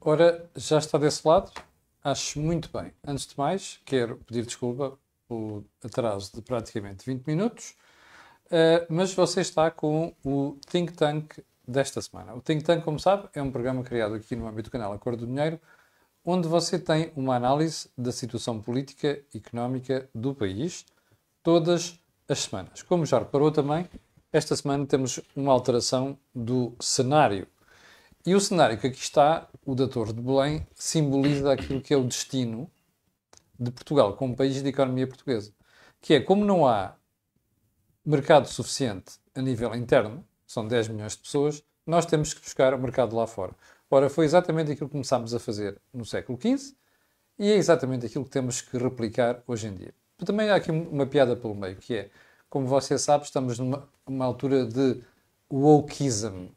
Ora, já está desse lado, acho muito bem. Antes de mais, quero pedir desculpa pelo atraso de praticamente 20 minutos, uh, mas você está com o Think Tank desta semana. O Think Tank, como sabe, é um programa criado aqui no âmbito do canal Acordo do Dinheiro, onde você tem uma análise da situação política e económica do país todas as semanas. Como já reparou também, esta semana temos uma alteração do cenário e o cenário que aqui está, o da Torre de Belém, simboliza aquilo que é o destino de Portugal como país de economia portuguesa, que é como não há mercado suficiente a nível interno, são 10 milhões de pessoas, nós temos que buscar o mercado lá fora. Ora, foi exatamente aquilo que começámos a fazer no século XV e é exatamente aquilo que temos que replicar hoje em dia. Também há aqui uma piada pelo meio, que é, como você sabe, estamos numa altura de wokeism,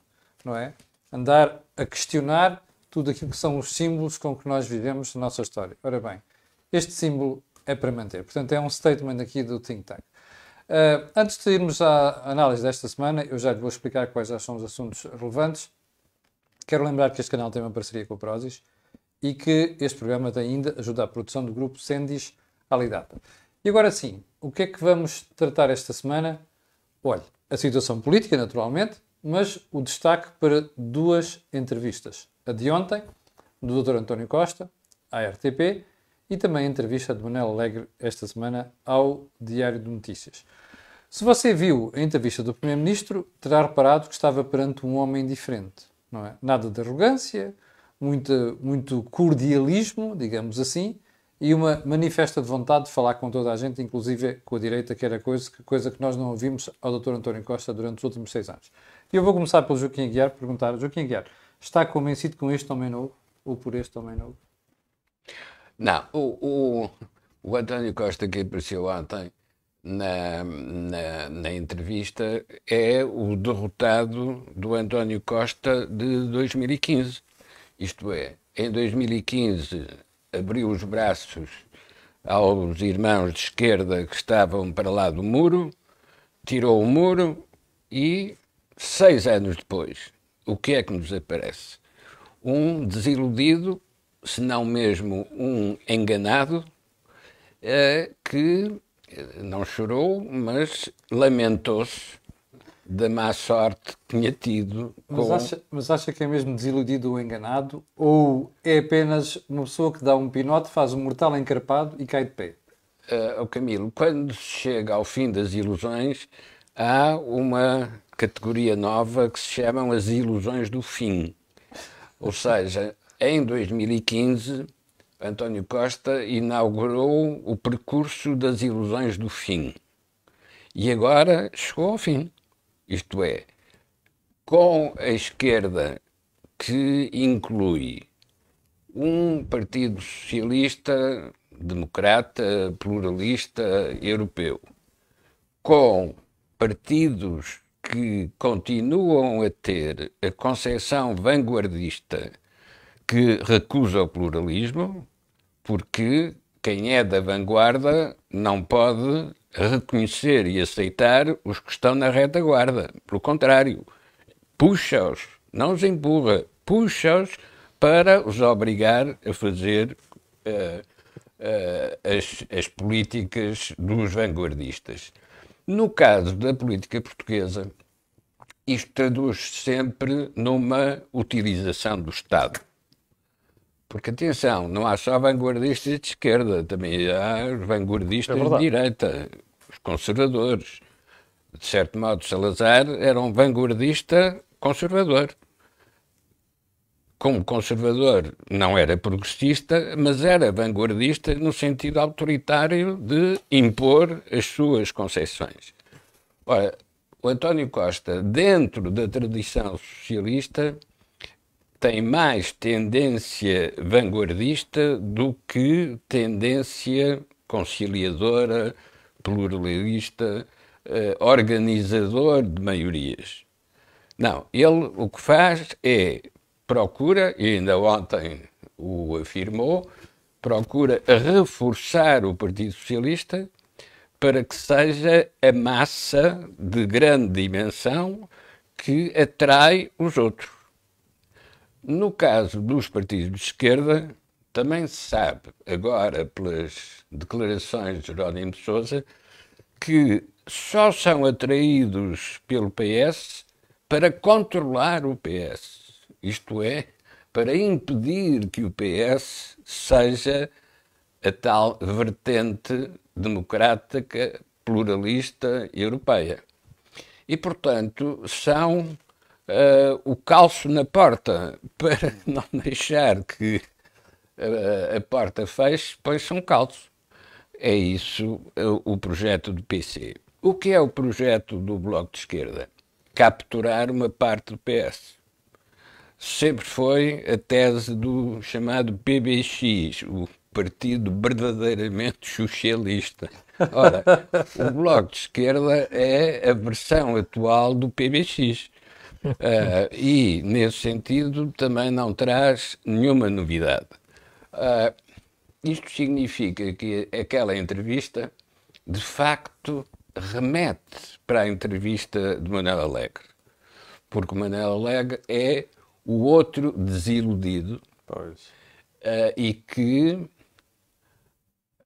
não é? andar a questionar tudo aquilo que são os símbolos com que nós vivemos na nossa história. Ora bem, este símbolo é para manter. Portanto, é um statement aqui do think tank. Uh, antes de irmos à análise desta semana, eu já lhe vou explicar quais já são os assuntos relevantes. Quero lembrar que este canal tem uma parceria com a Prozis e que este programa tem ainda ajuda à produção do grupo Sendis Alidata. E agora sim, o que é que vamos tratar esta semana? Olha, a situação política, naturalmente, mas o destaque para duas entrevistas. A de ontem, do Dr. António Costa, à RTP, e também a entrevista de Manuel Alegre esta semana ao Diário de Notícias. Se você viu a entrevista do Primeiro-Ministro, terá reparado que estava perante um homem diferente, não é? Nada de arrogância, muito, muito cordialismo, digamos assim, e uma manifesta de vontade de falar com toda a gente, inclusive com a direita, que era coisa, coisa que nós não ouvimos ao Dr. António Costa durante os últimos seis anos. E eu vou começar pelo Joaquim Aguiar, perguntar, Joaquim Aguiar, está convencido com este homem novo ou por este homem novo? Não, o, o, o António Costa que apareceu ontem na, na, na, entrevista é o derrotado do António Costa de 2015. Isto é, em 2015 abriu os braços aos irmãos de esquerda que estavam para lá do muro, tirou o muro e, seis anos depois, o que é que nos aparece? Um desiludido, se não mesmo um enganado, eh, que eh, não chorou, mas lamentou-se da má sorte que tinha tido. Com... Mas, acha, mas acha que é mesmo desiludido ou enganado? Ou é apenas uma pessoa que dá um pinote, faz um mortal encarpado e cai de pé? Uh, Camilo, quando se chega ao fim das ilusões, há uma categoria nova que se chamam as ilusões do fim. Ou seja, em 2015, António Costa inaugurou o percurso das ilusões do fim. E agora chegou ao fim. Isto é, com a esquerda que inclui um partido socialista, democrata, pluralista, europeu, com partidos que continuam a ter a concepção vanguardista que recusa o pluralismo, porque quem é da vanguarda não pode reconhecer e aceitar os que estão na retaguarda. Pelo contrário, puxa-os, não os empurra, puxa-os para os obrigar a fazer uh, uh, as, as políticas dos vanguardistas. No caso da política portuguesa, isto traduz-se sempre numa utilização do Estado porque atenção, não há só vanguardistas de esquerda, também há vanguardistas é de direita, os conservadores. De certo modo, Salazar era um vanguardista conservador. Como conservador, não era progressista, mas era vanguardista no sentido autoritário de impor as suas concessões. Ora, o António Costa, dentro da tradição socialista, tem mais tendência vanguardista do que tendência conciliadora, pluralista, eh, organizador de maiorias. Não, ele o que faz é procura, e ainda ontem o afirmou, procura reforçar o Partido Socialista para que seja a massa de grande dimensão que atrai os outros. No caso dos partidos de esquerda, também se sabe, agora pelas declarações de Jerónimo de Souza, que só são atraídos pelo PS para controlar o PS, isto é, para impedir que o PS seja a tal vertente democrática, pluralista, europeia. E, portanto, são uh, o calço na porta para não deixar que a, eh, a porta feche, pois são calços. calço. É isso o, eh, o projeto do PC. O que é o projeto do Bloco de Esquerda? Capturar uma parte do PS. Sempre foi a tese do chamado PBX, o partido verdadeiramente socialista. Ora, o Bloco de Esquerda é a versão atual do PBX. Uh, e, nesse sentido, também não traz nenhuma novidade. Uh, isto significa que aquela entrevista, de facto, remete para a entrevista de Manuel Alegre. Porque Manuel Alegre é o outro desiludido uh, e que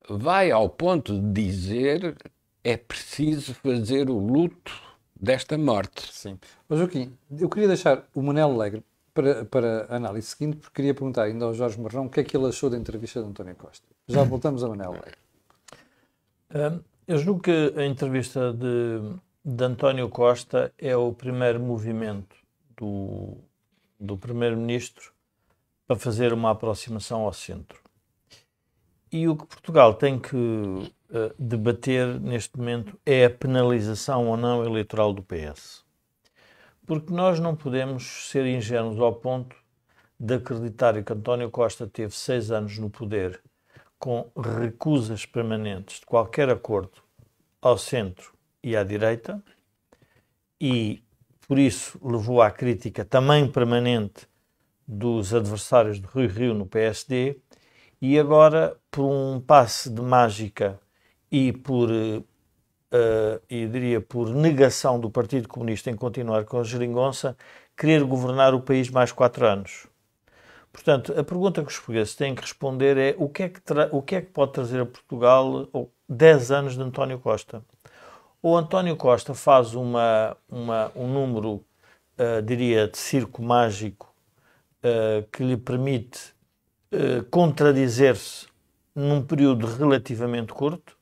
vai ao ponto de dizer é preciso fazer o luto desta morte. Sim. Mas Joaquim, eu queria deixar o Manel Alegre para, para a análise seguinte, porque queria perguntar ainda ao Jorge Marrão o que é que ele achou da entrevista de António Costa. Já voltamos a Manel Alegre. Hum, eu julgo que a entrevista de, de António Costa é o primeiro movimento do, do Primeiro-Ministro para fazer uma aproximação ao centro. E o que Portugal tem que eh, debater neste momento é a penalização ou não eleitoral do PS. Porque nós não podemos ser ingênuos ao ponto de acreditar que António Costa teve seis anos no poder com recusas permanentes de qualquer acordo ao centro e à direita e por isso levou à crítica também permanente dos adversários de Rui Rio no PSD e agora por um passe de mágica e por, uh, eh, eu eh, diria, por negação do Partido Comunista em continuar com a geringonça, querer governar o país mais quatro anos. Portanto, a pergunta que os portugueses têm que responder é o que é que, o que, é que pode trazer a Portugal 10 anos de António Costa? Ou António Costa faz uma, uma um número, uh, diria, de circo mágico uh, que lhe permite uh, contradizer-se num período relativamente curto,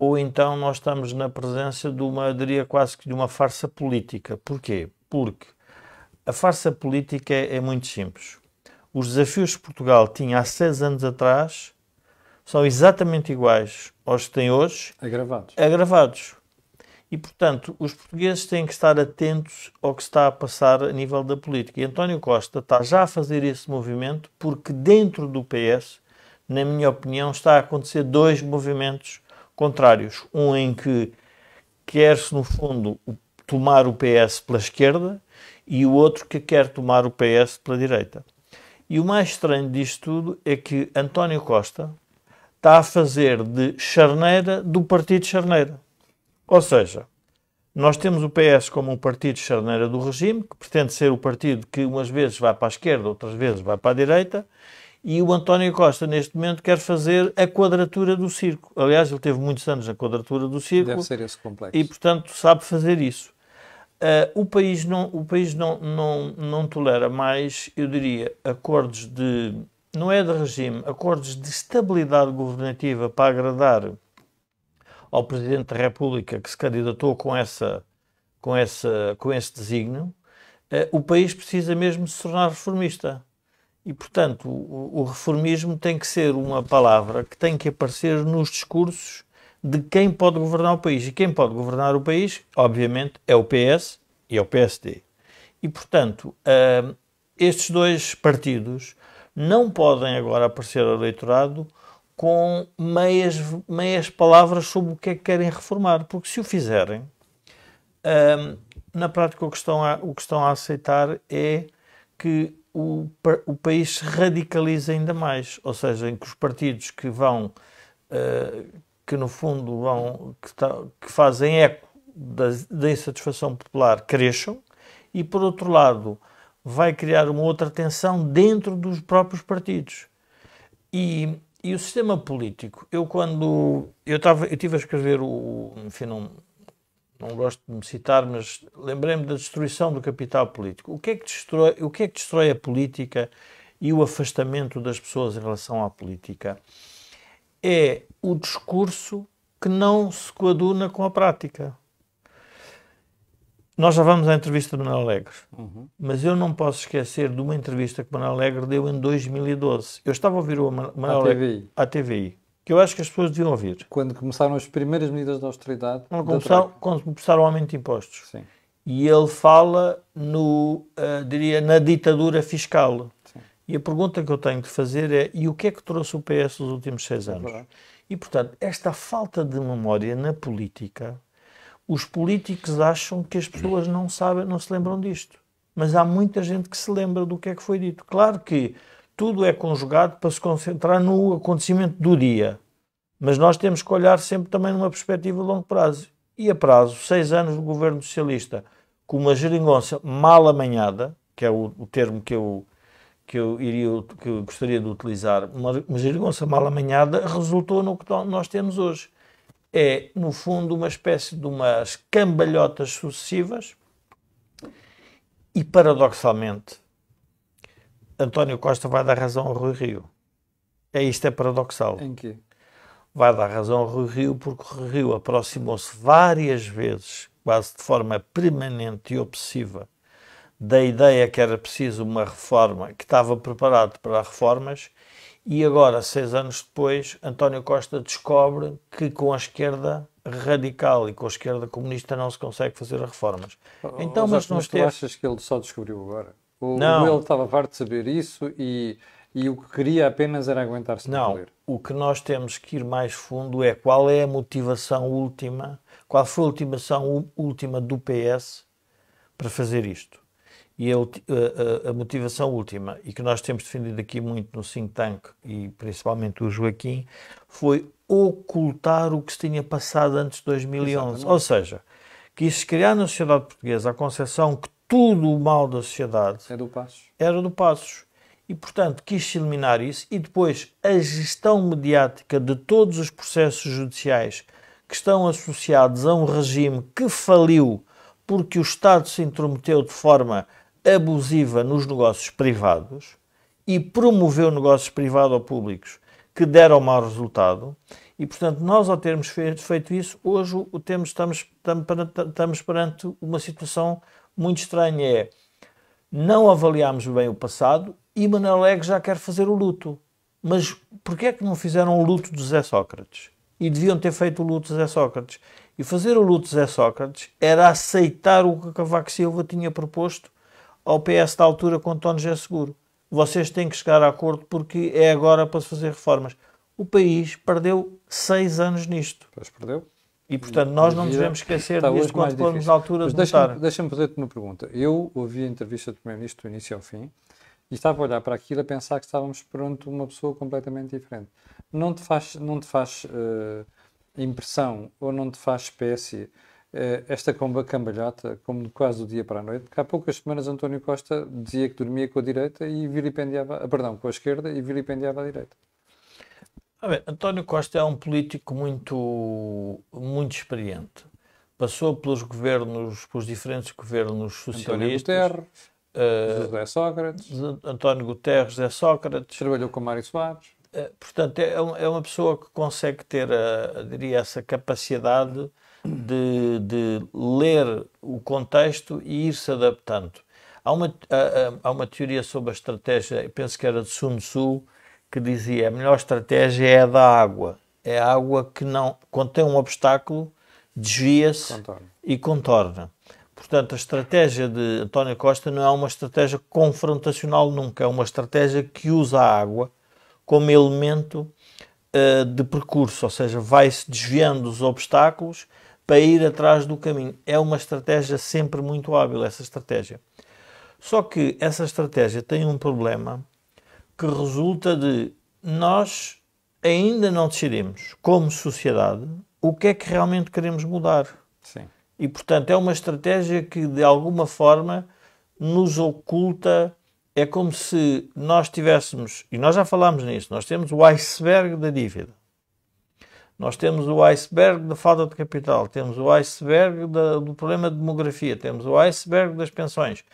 ou então nós estamos na presença de uma, diria quase que de uma farsa política. Porquê? Porque a farsa política é, é muito simples. Os desafios que Portugal tinha há seis anos atrás são exatamente iguais aos que têm hoje. Agravados. Agravados. E, portanto, os portugueses têm que estar atentos ao que está a passar a nível da política. E António Costa está já a fazer esse movimento porque dentro do PS, na minha opinião, está a acontecer dois movimentos contrários. Um em que quer-se, no fundo, tomar o PS pela esquerda e o outro que quer tomar o PS pela direita. E o mais estranho disto tudo é que António Costa está a fazer de charneira do partido charneira. Ou seja, nós temos o PS como um partido charneira do regime, que pretende ser o partido que umas vezes vai para a esquerda, outras vezes vai para a direita, e o António Costa, neste momento, quer fazer a quadratura do circo. Aliás, ele teve muitos anos na quadratura do circo. Deve ser esse complexo. E, portanto, sabe fazer isso. Uh, o país, não, o país não, não, não tolera mais, eu diria, acordos de. não é de regime, acordos de estabilidade governativa para agradar ao Presidente da República que se candidatou com, essa, com, essa, com esse desígnio. Uh, o país precisa mesmo se tornar reformista e, portanto, o, o, reformismo tem que ser uma palavra que tem que aparecer nos discursos de quem pode governar o país. E quem pode governar o país, obviamente, é o PS e é o PSD. E, portanto, uh, estes dois partidos não podem agora aparecer ao eleitorado com meias, meias palavras sobre o que é que querem reformar, porque se o fizerem, uh, na prática o que, estão a, o que estão a aceitar é que o, o país se radicaliza ainda mais, ou seja, em que os partidos que vão, uh, que no fundo vão, que, tá, que fazem eco da, da insatisfação popular cresçam e, por outro lado, vai criar uma outra tensão dentro dos próprios partidos. E, e o sistema político, eu quando eu estava, eu tive a escrever o, enfim, um, não gosto de me citar, mas lembrei-me da destruição do capital político. O que, é que destrói, o que é que destrói a política e o afastamento das pessoas em relação à política? É o discurso que não se coaduna com a prática. Nós já vamos à entrevista de Manuel Alegre, uhum. mas eu não posso esquecer de uma entrevista que Manuel Alegre deu em 2012. Eu estava a ouvir o Manuel Alegre à TVI que eu acho que as pessoas deviam ouvir. Quando começaram as primeiras medidas de austeridade. Quando começaram, quando começaram o aumento de impostos. Sim. E ele fala no, uh, diria, na ditadura fiscal. Sim. E a pergunta que eu tenho de fazer é: e o que é que trouxe o PS nos últimos seis é anos? É e, portanto, esta falta de memória na política, os políticos acham que as pessoas não sabem, não se lembram disto. Mas há muita gente que se lembra do que é que foi dito. Claro que tudo é conjugado para se concentrar no acontecimento do dia. Mas nós temos que olhar sempre também numa perspectiva de longo prazo. E a prazo, seis anos do governo socialista, com uma geringonça mal amanhada, que é o, o termo que eu, que eu iria que eu gostaria de utilizar, uma, uma geringonça mal amanhada, resultou no que nós temos hoje. É, no fundo, uma espécie de umas cambalhotas sucessivas e, paradoxalmente, António Costa vai dar razão ao Rui Rio. É isto é paradoxal. Em quê? Vai dar razão ao Rui Rio porque o Rui Rio aproximou-se várias vezes, quase de forma permanente e obsessiva, da ideia que era preciso uma reforma, que estava preparado para reformas, e agora, seis anos depois, António Costa descobre que com a esquerda radical e com a esquerda comunista não se consegue fazer reformas. Oh, então, oh, mas, mas nós mas tu achas que ele só descobriu agora? O, não. Ele estava farto de saber isso e, e o que queria apenas era aguentar-se no O que nós temos que ir mais fundo é qual é a motivação última, qual foi a motivação última do PS para fazer isto. E a, a, a, motivação última, e que nós temos defendido aqui muito no think tank e principalmente o Joaquim, foi ocultar o que se tinha passado antes de 2011. Exatamente. Ou seja, que se criar na sociedade portuguesa a concepção que tudo o mal da sociedade é do Passos. era do Passos. E, portanto, quis-se eliminar isso e depois a gestão mediática de todos os processos judiciais que estão associados a um regime que faliu porque o Estado se intrometeu de forma abusiva nos negócios privados e promoveu negócios privados ou públicos que deram mau resultado. E, portanto, nós, ao termos feito isso, hoje o temos, estamos, estamos perante uma situação muito estranho é não avaliámos bem o passado e Manuel Alegre já quer fazer o luto. Mas porquê é que não fizeram o luto de Zé Sócrates? E deviam ter feito o luto de Zé Sócrates. E fazer o luto de Zé Sócrates era aceitar o que Cavaco Silva tinha proposto ao PS da altura com António José Seguro. Vocês têm que chegar a acordo porque é agora para se fazer reformas. O país perdeu seis anos nisto. Pois perdeu. E, portanto, nós não nos devemos esquecer tá quando formos na altura Mas de deixa votar. Deixa-me fazer-te uma pergunta. Eu ouvi a entrevista do Primeiro-Ministro do início ao fim e estava a olhar para aquilo a pensar que estávamos perante uma pessoa completamente diferente. Não te faz, não te faz uh, impressão ou não te faz espécie uh, esta comba cambalhota, como quase do dia para a noite? Porque há poucas semanas António Costa dizia que dormia com a direita e vilipendiava, ah, perdão, com a esquerda e vilipendiava a direita. Ver, António Costa é um político muito, muito experiente. Passou pelos governos, pelos diferentes governos socialistas. António Guterres, uh, José Sócrates. António Guterres, José Sócrates. Trabalhou com Mário Soares. Uh, portanto, é, é, é, uma pessoa que consegue ter, a, diria, essa capacidade de, de ler o contexto e ir se adaptando. Há uma, há, há uma teoria sobre a estratégia, penso que era de Sun Tzu, que dizia a melhor estratégia é a da água. É a água que não, quando tem um obstáculo, desvia-se e contorna. Portanto, a estratégia de António Costa não é uma estratégia confrontacional nunca, é uma estratégia que usa a água como elemento uh, de percurso, ou seja, vai-se desviando dos obstáculos para ir atrás do caminho. É uma estratégia sempre muito hábil, essa estratégia. Só que essa estratégia tem um problema que resulta de nós ainda não decidimos, como sociedade, o que é que realmente queremos mudar. Sim. E, portanto, é uma estratégia que, de alguma forma, nos oculta. É como se nós tivéssemos, e nós já falámos nisso nós temos o iceberg da dívida, nós temos o iceberg da falta de capital, temos o iceberg da, do problema de demografia, temos o iceberg das pensões,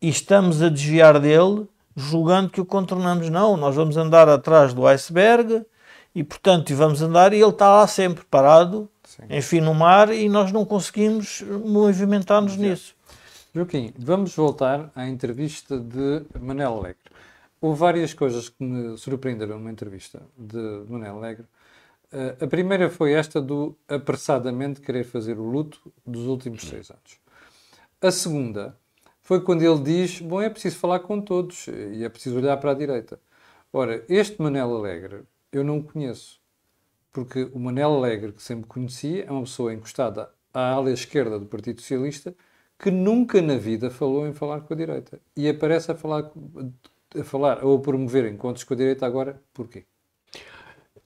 e estamos a desviar dele julgando que o contornamos. Não, nós vamos andar atrás do iceberg e, portanto, e vamos andar e ele está lá sempre parado, Sim. enfim, no mar e nós não conseguimos movimentar-nos nisso. Joaquim, vamos voltar à entrevista de Manel Alegre. Houve várias coisas que me surpreenderam numa entrevista de Manel Alegre. Eh, a primeira foi esta do apressadamente querer fazer o luto dos últimos seis anos. A segunda foi quando ele diz: Bom, é preciso falar com todos e é preciso olhar para a direita. Ora, este Manel Alegre eu não o conheço, porque o Manel Alegre que sempre conheci é uma pessoa encostada à ala esquerda do Partido Socialista que nunca na vida falou em falar com a direita e aparece a falar, a falar ou a promover encontros com a direita agora, porquê?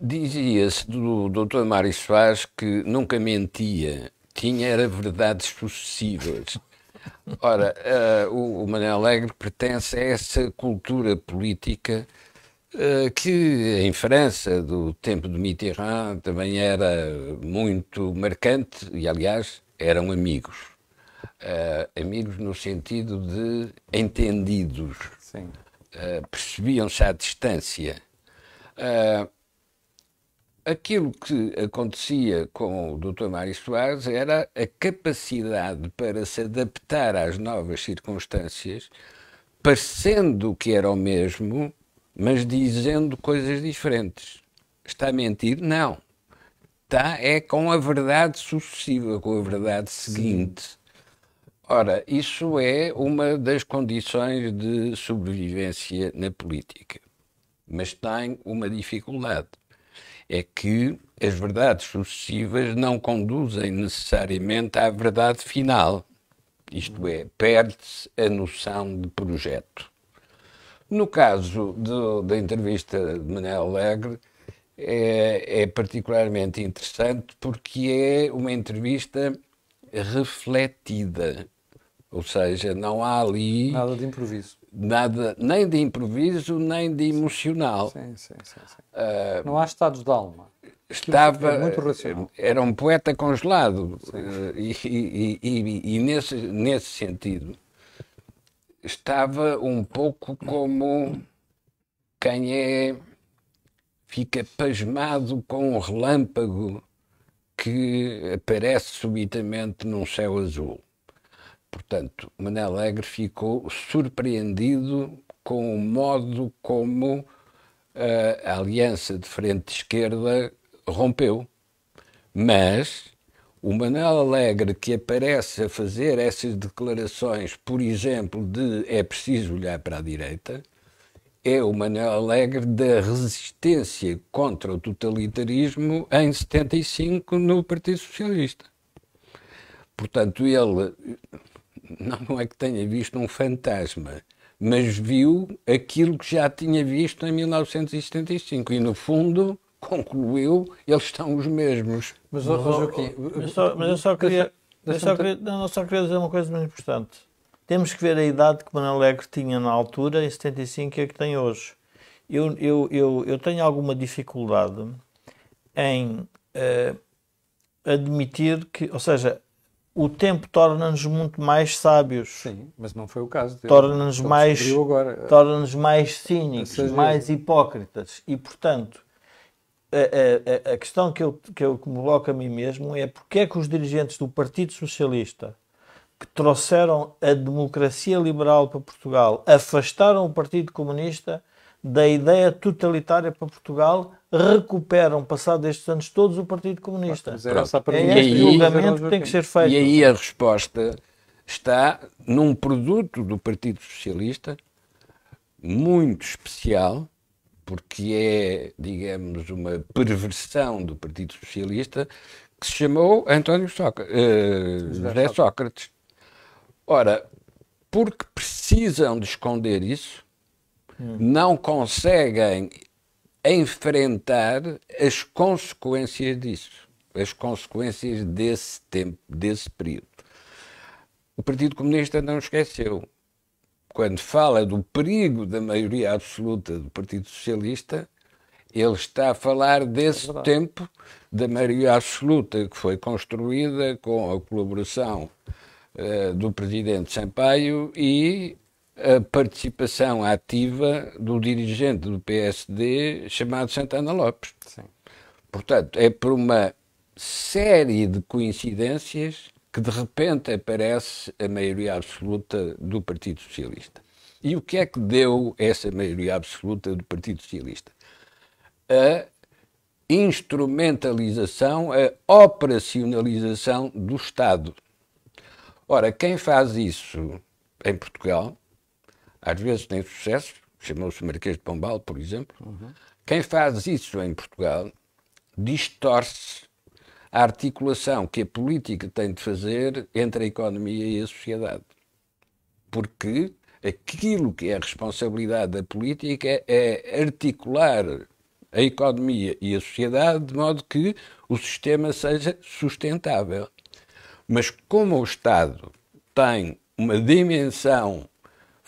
Dizia-se do Dr. Mário Soares que nunca mentia, tinha era verdades sucessivas. Ora, uh, o, Manuel Alegre pertence a essa cultura política uh, que em França, do tempo de Mitterrand, também era muito marcante e, aliás, eram amigos. Uh, amigos no sentido de entendidos. Sim. Uh, percebiam-se à distância. Uh, aquilo que acontecia com o Dr. Mário Soares era a capacidade para se adaptar às novas circunstâncias, parecendo que era o mesmo, mas dizendo coisas diferentes. Está a mentir? Não. Está é com a verdade sucessiva, com a verdade seguinte. Sim. Ora, isso é uma das condições de sobrevivência na política, mas tem uma dificuldade é que as verdades sucessivas não conduzem necessariamente à verdade final, isto é, perde-se a noção de projeto. No caso do, da entrevista de Manuel Alegre, é, é particularmente interessante porque é uma entrevista refletida, ou seja, não há ali. Nada de improviso nada, nem de improviso, nem de emocional. Sim, sim, sim, uh, não há estados de alma. Estava, é era um poeta congelado ah, e, e, e, e, nesse, nesse sentido estava um pouco como quem é fica pasmado com um relâmpago que aparece subitamente num céu azul. Portanto, Mané Alegre ficou surpreendido com o modo como eh, a aliança de frente esquerda rompeu. Mas o Manel Alegre que aparece a fazer essas declarações, por exemplo, de é preciso olhar para a direita, é o Manel Alegre da resistência contra o totalitarismo em 75 no Partido Socialista. Portanto, ele não, não é que tenha visto um fantasma, mas viu aquilo que já tinha visto em 1975 e, no fundo, concluiu, eles estão os mesmos. Mas, mas, eu só, mas eu só queria, eu só queria, não, eu só queria dizer uma coisa muito importante. Temos que ver a idade que Manuel Alegre tinha na altura, em 75, e a que tem hoje. Eu, eu, eu, eu tenho alguma dificuldade em uh, admitir que, ou seja, o tempo torna-nos muito mais sábios. Sim, mas não foi o caso. Torna-nos mais, torna mais cínicos, seja... mais hipócritas. E, portanto, a, a, a, questão que eu, que eu coloco a mim mesmo é porque é que os dirigentes do Partido Socialista, que trouxeram a democracia liberal para Portugal, afastaram o Partido Comunista da ideia totalitária para Portugal recuperam, passado estes anos todos, o Partido Comunista. é este aí, julgamento que tem que ser feito. E aí a resposta está num produto do Partido Socialista muito especial, porque é, digamos, uma perversão do Partido Socialista, que se chamou António eh, Sócrates, uh, José Sócrates. Ora, porque precisam de esconder isso, não conseguem enfrentar as consequências disso, as consequências desse tempo, desse período. O Partido Comunista não esqueceu. Quando fala do perigo da maioria absoluta do Partido Socialista, ele está a falar desse é tempo da maioria absoluta que foi construída com a colaboração uh, do presidente Sampaio e a participação ativa do dirigente do PSD chamado Santana Lopes. Sim. Portanto, é por uma série de coincidências que de repente aparece a maioria absoluta do Partido Socialista. E o que é que deu essa maioria absoluta do Partido Socialista? A instrumentalização, a operacionalização do Estado. Ora, quem faz isso em Portugal às vezes tem sucesso, chamou-se Marquês de Pombal, por exemplo. Uhum. Quem faz isso em Portugal distorce a articulação que a política tem de fazer entre a economia e a sociedade. Porque aquilo que é a responsabilidade da política é articular a economia e a sociedade de modo que o sistema seja sustentável. Mas como o Estado tem uma dimensão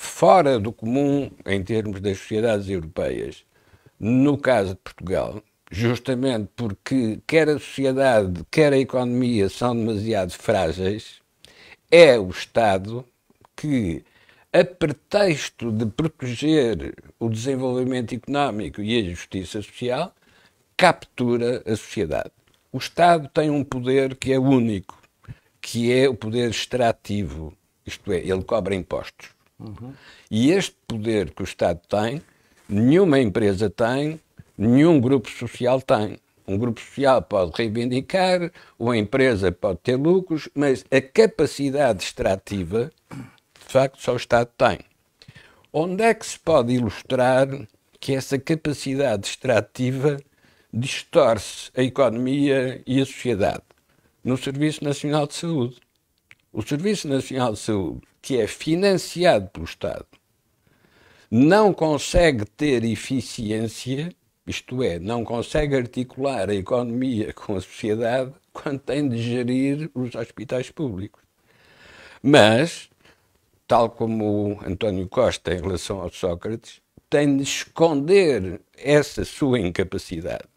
fora do comum em termos das sociedades europeias. No caso de Portugal, justamente porque quer a sociedade, quer a economia são demasiado frágeis, é o Estado que, a pretexto de proteger o desenvolvimento económico e a justiça social, captura a sociedade. O Estado tem um poder que é único, que é o poder extrativo, isto é, ele cobra impostos. Uhum. E este poder que o Estado tem, nenhuma empresa tem, nenhum grupo social tem. Um grupo social pode reivindicar, uma empresa pode ter lucros, mas a capacidade extrativa, de facto, só o Estado tem. Onde é que se pode ilustrar que essa capacidade extrativa distorce a economia e a sociedade? No Serviço Nacional de Saúde. O Serviço Nacional de Saúde, que é financiado pelo Estado, não consegue ter eficiência, isto é, não consegue articular a economia com a sociedade quando tem de gerir os hospitais públicos. Mas, tal como o António Costa em relação ao Sócrates, tem de esconder essa sua incapacidade.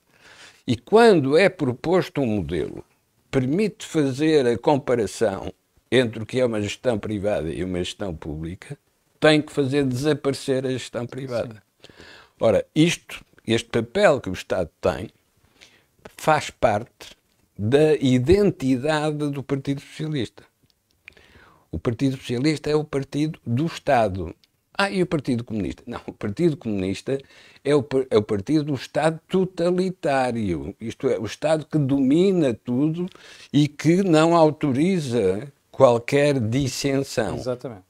E quando é proposto um modelo, permite fazer a comparação entre o que é uma gestão privada e uma gestão pública, tem que fazer desaparecer a gestão privada. Sim. Ora, isto, este papel que o Estado tem, faz parte da identidade do Partido Socialista. O Partido Socialista é o partido do Estado. Ah, e o Partido Comunista? Não, o Partido Comunista é o, é o partido do Estado totalitário, isto é, o Estado que domina tudo e que não autoriza qualquer dissensão. Exatamente.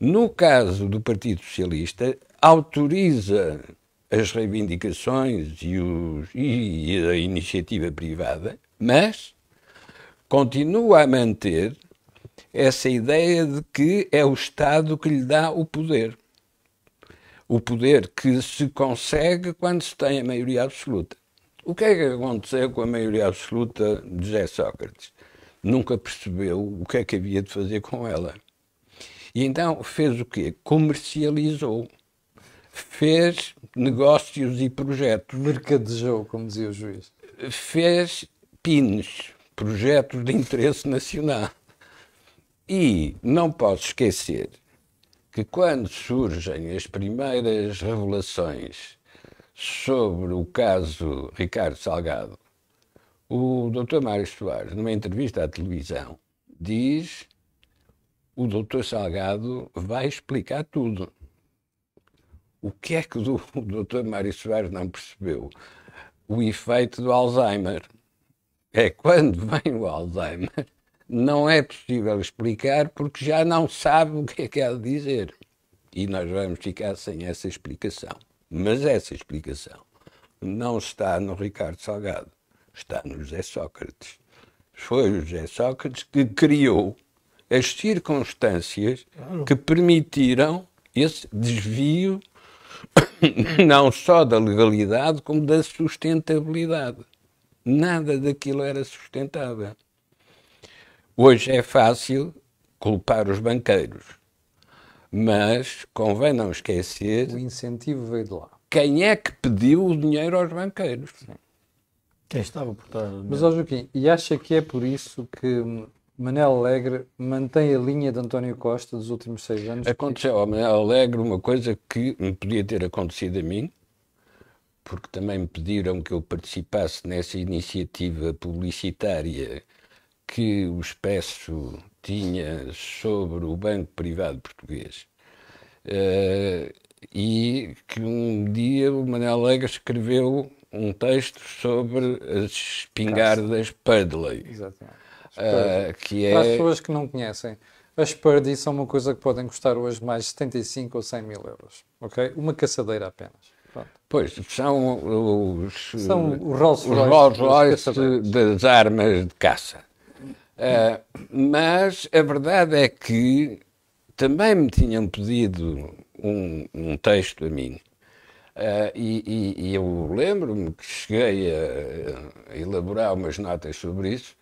No caso do Partido Socialista, autoriza as reivindicações e, os, e a iniciativa privada, mas continua a manter essa ideia de que é o Estado que lhe dá o poder. O poder que se consegue quando se tem a maioria absoluta. O que é que aconteceu com a maioria absoluta de José Sócrates? nunca percebeu o que é que havia de fazer com ela. E então fez o quê? Comercializou. Fez negócios e projetos. Mercadejou, como dizia o juiz. Fez PINs, projetos de interesse nacional. E não posso esquecer que quando surgem as primeiras revelações sobre o caso Ricardo Salgado, o Dr. Mário Soares, numa entrevista à televisão, diz: o Dr. Salgado vai explicar tudo. O que é que o Dr. Mário Soares não percebeu? O efeito do Alzheimer. É quando vem o Alzheimer, não é possível explicar porque já não sabe o que é que há de dizer. E nós vamos ficar sem essa explicação. Mas essa explicação não está no Ricardo Salgado está no José Sócrates. Foi o José Sócrates que criou as circunstâncias claro. que permitiram esse desvio não só da legalidade como da sustentabilidade. Nada daquilo era sustentável. Hoje é fácil culpar os banqueiros, mas convém não esquecer. O incentivo veio de lá. Quem é que pediu o dinheiro aos banqueiros? Sim. Quem estava por trás. Mas, ó Joaquim, e acha que é por isso que Manel Alegre mantém a linha de António Costa dos últimos seis anos? Aconteceu é ao Manel Alegre uma coisa que me podia ter acontecido a mim, porque também me pediram que eu participasse nessa iniciativa publicitária que o Expresso tinha sobre o Banco Privado Português. Uh, e que um dia o Manel Alegre escreveu um texto sobre as espingardas Pudley. Exatamente. Uh, que é... Para as pessoas que não conhecem, as Purdy são uma coisa que podem custar hoje mais 75 ou 100 mil euros. ok? Uma caçadeira apenas. Pois, são os, são eh, os Rolls Royce, Rolls -Royce das armas de caça. Uh, mas a verdade é que também me tinham pedido um, um texto a mim Uh, e, e, e, eu lembro-me que cheguei a, elaborar umas notas sobre isso,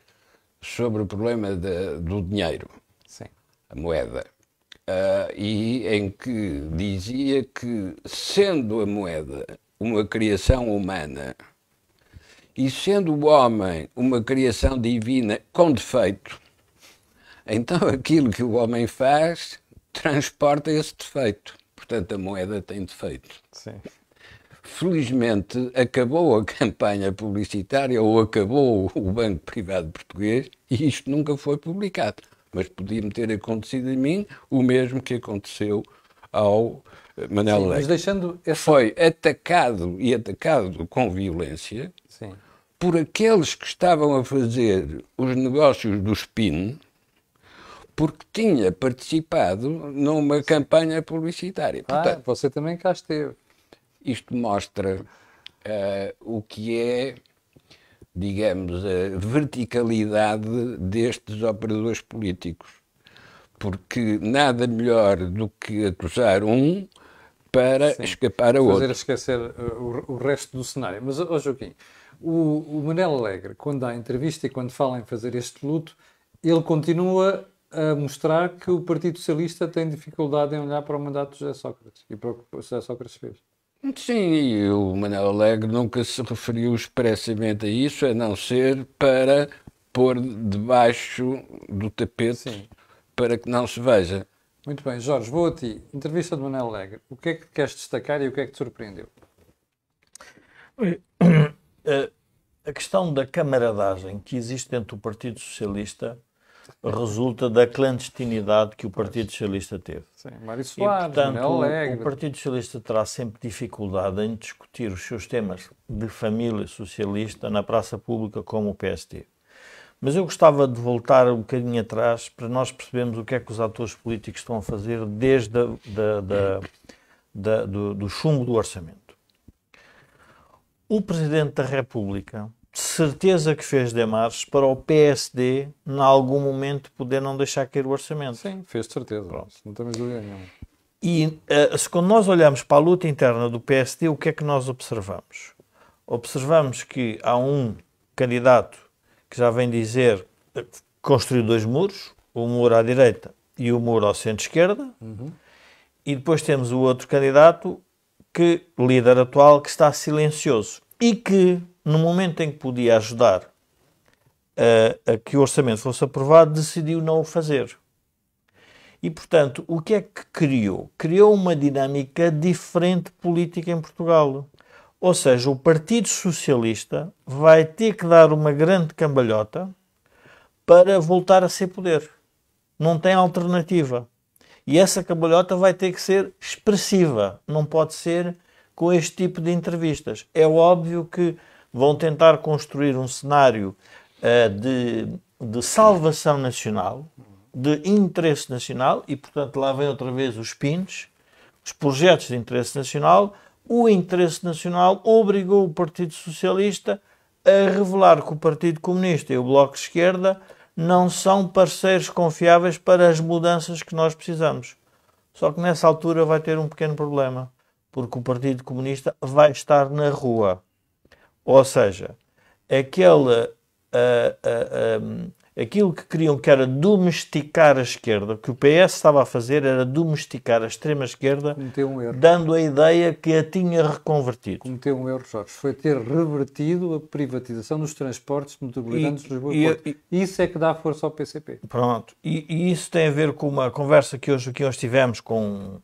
sobre o problema de, do dinheiro, Sim. a moeda, uh, e em que dizia que, sendo a moeda uma criação humana e sendo o homem uma criação divina com defeito, então aquilo que o homem faz transporta esse defeito. Portanto, a moeda tem defeito. Sim. Felizmente acabou a campanha publicitária ou acabou o Banco Privado Português e isto nunca foi publicado. Mas podia-me ter acontecido a mim o mesmo que aconteceu ao eh, Manel Sim, Leite. Mas deixando essa... Foi atacado e atacado com violência Sim. por aqueles que estavam a fazer os negócios do SPIN, porque tinha participado numa campanha publicitária. Ah, Portanto, você também cá esteve. Isto mostra uh, o que é, digamos, a verticalidade destes operadores políticos. Porque nada melhor do que acusar um para Sim, escapar a outro. Fazer esquecer uh, o, o, resto do cenário. Mas, oh, Joaquim, o, o Manel Alegre, quando dá entrevista e quando fala em fazer este luto, ele continua a mostrar que o Partido Socialista tem dificuldade em olhar para o mandato de José Sócrates e para o que José Sócrates fez. Sim, e o Manuel Alegre nunca se referiu expressamente a isso, a não ser para pôr debaixo do tapete Sim. para que não se veja. Muito bem, Jorge, vou a ti. Entrevista de Manuel Alegre. O que é que queres destacar e o que é que te surpreendeu? Eh, a questão da camaradagem que existe entre o Partido Socialista resulta da clandestinidade que o Partido Socialista teve. Sim, Mário Soares, e, portanto, o Partido Socialista terá sempre dificuldade em discutir os seus temas de família socialista na praça pública como o PSD. Mas eu gostava de voltar um bocadinho atrás para nós percebermos o que é que os atores políticos estão a fazer desde a, da, da, da, do, do chumbo do orçamento. O Presidente da República de certeza que fez Demares para o PSD, em algum momento, poder não deixar cair o orçamento. Sim, fez de certeza. Pronto. Não temos dúvida nenhuma. E uh, quando nós olhamos para a luta interna do PSD, o que é que nós observamos? Observamos que há um candidato que já vem dizer eh, construir dois muros, o muro à direita e o muro ao centro-esquerda, uhum. e depois temos o outro candidato, que líder atual, que está silencioso e que no momento em que podia ajudar a, a que o orçamento fosse aprovado, decidiu não o fazer. E, portanto, o que é que criou? Criou uma dinâmica diferente política em Portugal. Ou seja, o Partido Socialista vai ter que dar uma grande cambalhota para voltar a ser poder. Não tem alternativa. E essa cambalhota vai ter que ser expressiva, não pode ser com este tipo de entrevistas. É óbvio que vão tentar construir um cenário uh, de, de salvação nacional, de interesse nacional, e portanto lá vem outra vez os pins, os projetos de interesse nacional. O interesse nacional obrigou o Partido Socialista a revelar que o Partido Comunista e o Bloco de Esquerda não são parceiros confiáveis para as mudanças que nós precisamos. Só que nessa altura vai ter um pequeno problema, porque o Partido Comunista vai estar na rua. Ou seja, uh, uh, um, aquilo que queriam que era domesticar a esquerda, o que o PS estava a fazer era domesticar a extrema-esquerda, um dando a ideia que a tinha reconvertido. Cometeu um erro, Jorge. Foi ter revertido a privatização dos transportes metropolitanos de Lisboa e, E, isso é que dá força ao PCP. Pronto. E, e, isso tem a ver com uma conversa que hoje, que hoje tivemos com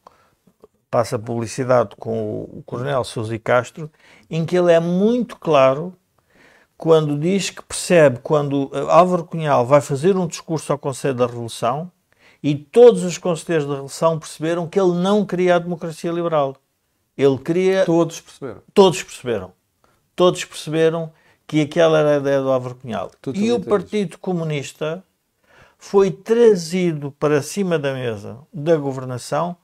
passa publicidade com o Coronel Sousa Castro, em que ele é muito claro quando diz que percebe quando eh, Álvaro Cunhal vai fazer um discurso ao Conselho da Revolução e todos os conselheiros da Revolução perceberam que ele não queria a democracia liberal. Ele queria. Todos perceberam. Todos perceberam. Todos perceberam que aquela era a ideia do Álvaro Cunhal. e o é Partido Comunista foi trazido para cima da mesa da governação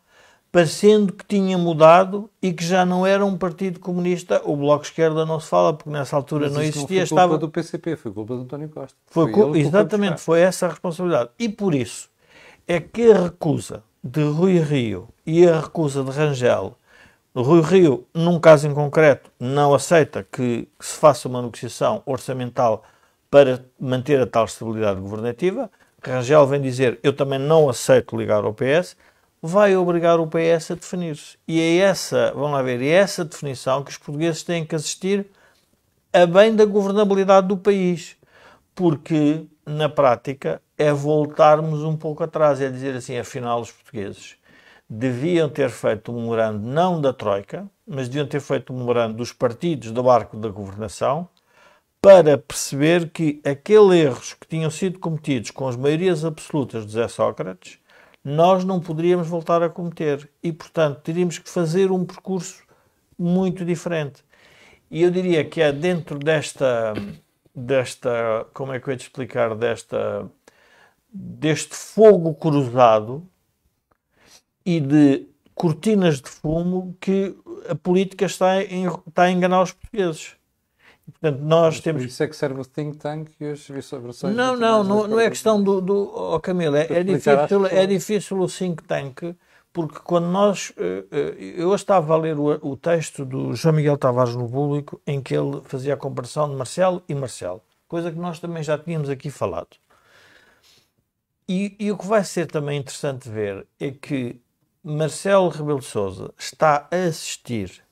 parecendo que tinha mudado e que já não era um partido comunista. O Bloco Esquerda não se fala, porque nessa altura Mas não existia. Não foi culpa estava... do PCP, foi culpa de António Costa. Foi, foi ele, exatamente, foi essa a responsabilidade. E por isso é que a recusa de Rui Rio e a recusa de Rangel. Rui Rio, num caso em concreto, não aceita que se faça uma negociação orçamental para manter a tal estabilidade governativa. Rangel vem dizer: Eu também não aceito ligar ao PS vai obrigar o PS a definir-se. E é essa, vamos lá ver, é essa definição que os portugueses têm que assistir a bem da governabilidade do país. Porque, na prática, é voltarmos um pouco atrás, é dizer assim, afinal, os portugueses deviam ter feito um memorando não da Troika, mas deviam ter feito um memorando dos partidos do arco da governação, para perceber que aqueles erros que tinham sido cometidos com as maiorias absolutas de José Sócrates nós não poderíamos voltar a cometer e, portanto, teríamos que fazer um percurso muito diferente. E eu diria que é dentro desta, desta como é que eu ia te explicar, desta, deste fogo cruzado e de cortinas de fumo que a política está, em, está a enganar os portugueses. Portanto, nós Mas temos. Por isso é que serve o think tank e as vibrações. Não, não, não, não é questão do. do oh, Camilo é, é, difícil, é difícil o think tank, porque quando nós. Eh, eh, eu estava a ler o, o texto do João Miguel Tavares no Público, em que ele fazia a comparação de Marcelo e Marcelo, coisa que nós também já tínhamos aqui falado. E, e o que vai ser também interessante ver é que Marcelo Rebelo Souza está a assistir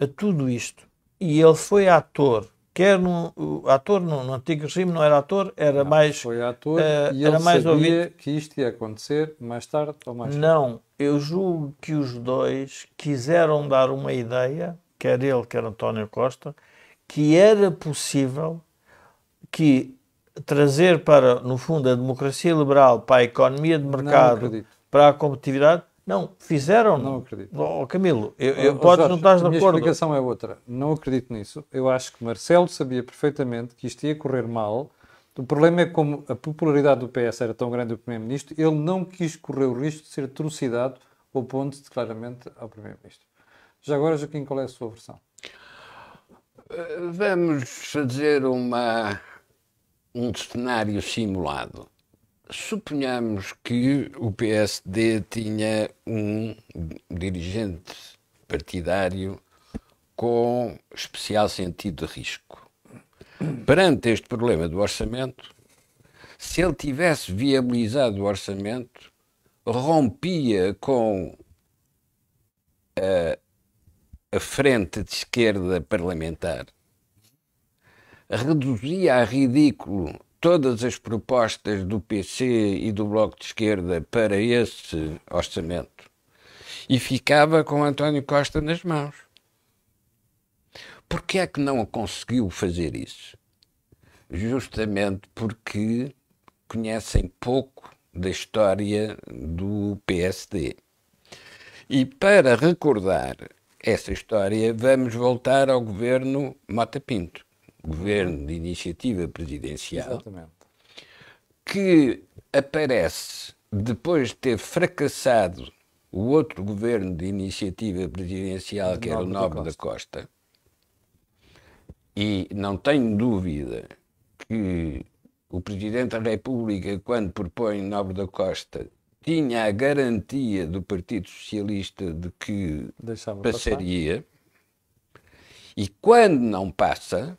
a tudo isto e ele foi ator. Quer no, ator no, no antigo regime não era ator, era não, mais. Foi ator uh, e era mais sabia ouvido. que isto ia acontecer mais tarde ou mais Não, tarde. eu julgo que os dois quiseram dar uma ideia, quer ele, quer António Costa, que era possível que trazer para, no fundo, a democracia liberal para a economia de mercado, para a competitividade, não, fizeram. Não acredito. Oh, Camilo, eu, eu oh, podes não estás de acordo. A explicação é outra. Não acredito nisso. Eu acho que Marcelo sabia perfeitamente que isto ia correr mal. O problema é que, como a popularidade do PS era tão grande do Primeiro-Ministro, ele não quis correr o risco de ser trucidado opondo-se claramente ao Primeiro-Ministro. Já agora, Joaquim, qual é a sua versão? Eh, vamos fazer uma, um cenário simulado. Suponhamos que o PSD tinha um dirigente partidário com especial sentido de risco. Perante este problema do orçamento, se ele tivesse viabilizado o orçamento, rompia com a, eh, a frente de esquerda parlamentar, reduzia a ridículo todas as propostas do PC e do Bloco de Esquerda para esse orçamento e ficava com António Costa nas mãos. Porquê é que não conseguiu fazer isso? Justamente porque conhecem pouco da história do PSD. E para recordar essa história, vamos voltar ao governo Mota Pinto governo de iniciativa presidencial Exatamente. que aparece depois de ter fracassado o outro governo de iniciativa presidencial, que era o Nobre da Costa. e não tenho dúvida que o Presidente da República, quando propõe Nobre da Costa, tinha a garantia do Partido Socialista de que Deixava passaria. Passar. E quando não passa,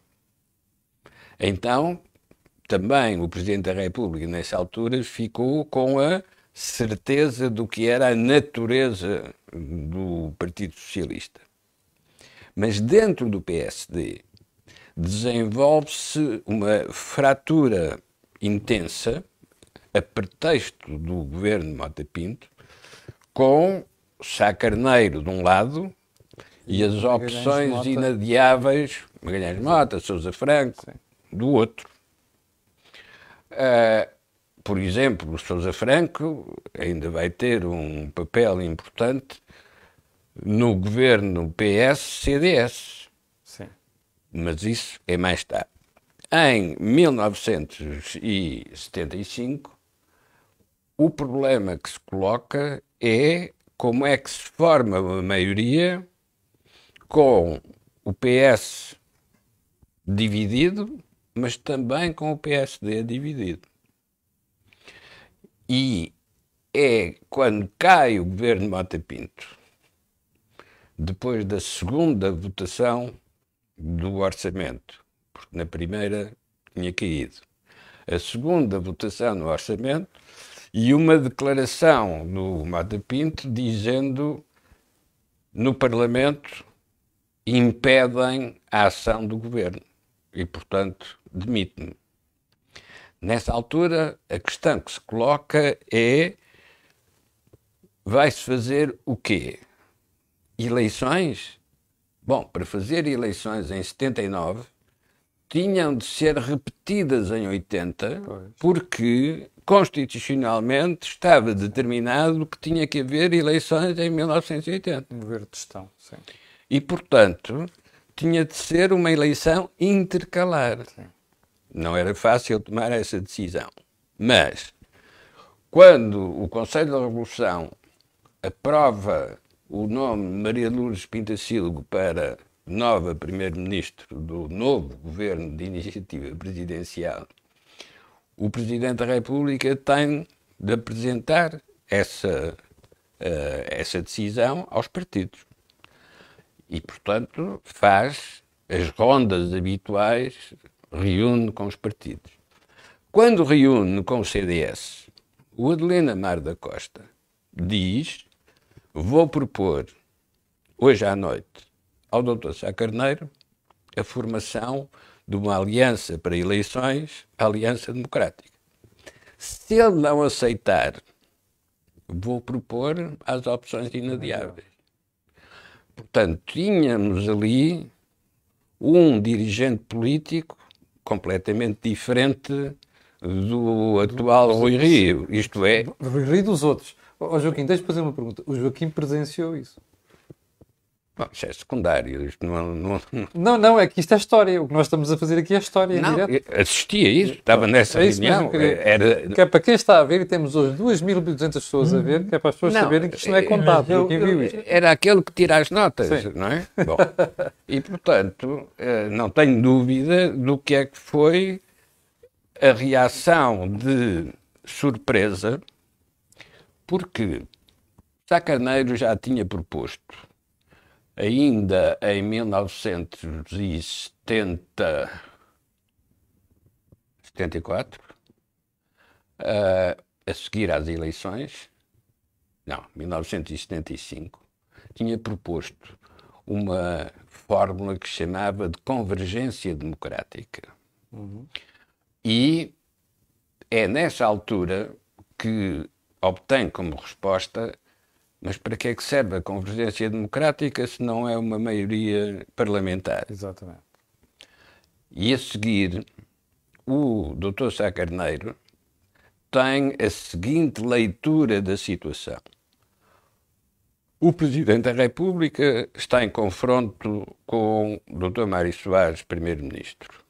então, também o Presidente da República, nessa altura, ficou com a certeza do que era a natureza do Partido Socialista. Mas dentro do PSD desenvolve-se uma fratura intensa, a pretexto do governo Mota Pinto, com Sá Carneiro de um lado e as opções inadiáveis, Magalhães Mota, Sousa Franco. Sim do outro. Uh, por exemplo, o Sousa Franco ainda vai ter um papel importante no governo PS-CDS. Sim. Mas isso é mais tarde. Em 1975, o problema que se coloca é como é que se forma uma maioria com o PS dividido mas também com o PSD dividido. E é quando cai o governo Mata Pinto, depois da segunda votação do orçamento, porque na primeira tinha caído, a segunda votação no orçamento e uma declaração do Mata Pinto dizendo no Parlamento impedem a ação do governo e, portanto, demite-me. Nessa altura, a questão que se coloca é: vai-se fazer o quê? Eleições? Bom, para fazer eleições em 79, tinham de ser repetidas em 80, pois. porque constitucionalmente estava determinado que tinha que haver eleições em 1980. Um governo de gestão, sim. E, portanto, tinha de ser uma eleição intercalar. Sim. Não era fácil tomar essa decisão. Mas, quando o Conselho da Revolução aprova o nome de Maria Lourdes Pintacilgo para nova Primeiro-Ministro do novo governo de iniciativa presidencial, o Presidente da República tem de apresentar essa, uh, essa decisão aos partidos. E, portanto, faz as rondas habituais reúne com os partidos. Quando reúne com o CDS, o Adelina Mar da Costa diz: Vou propor hoje à noite ao Dr. Sá Carneiro a formação de uma aliança para eleições, a Aliança Democrática. Se ele não aceitar, vou propor as opções inadiáveis. Portanto, tínhamos ali um dirigente político completamente diferente do atual do, Rui Rio, isto é... Rui Rio dos outros. Ó oh, Joaquim, deixa-me fazer uma pergunta. O Joaquim presenciou isso? Bom, isto é secundário, isto não, é, não... É, é. Não, não, é que isto é história. O que nós estamos a fazer aqui é história. Não, assistia a isso, estava nessa é isso reunião. Que, era... que é para quem está a ver, e temos hoje 2.200 pessoas a ver, que é para as pessoas não, saberem que isto não é eh, contado. Eu, eu, era aquele que tira as notas, Sim. não é? Bom, e portanto, eh, não tenho dúvida do que é que foi a reação de surpresa, porque Sá Carneiro já tinha proposto ainda em 1970, 74, uh, a seguir às eleições, não, 1975, tinha proposto uma fórmula que chamava de convergência democrática. Uhum. E é nessa altura que obtém como resposta mas para que é que serve a convergência democrática se não é uma maioria parlamentar? Exatamente. E a seguir, o Dr. Sá Carneiro tem a seguinte leitura da situação. O Presidente da República está em confronto com o Dr. Mário Soares, Primeiro-Ministro.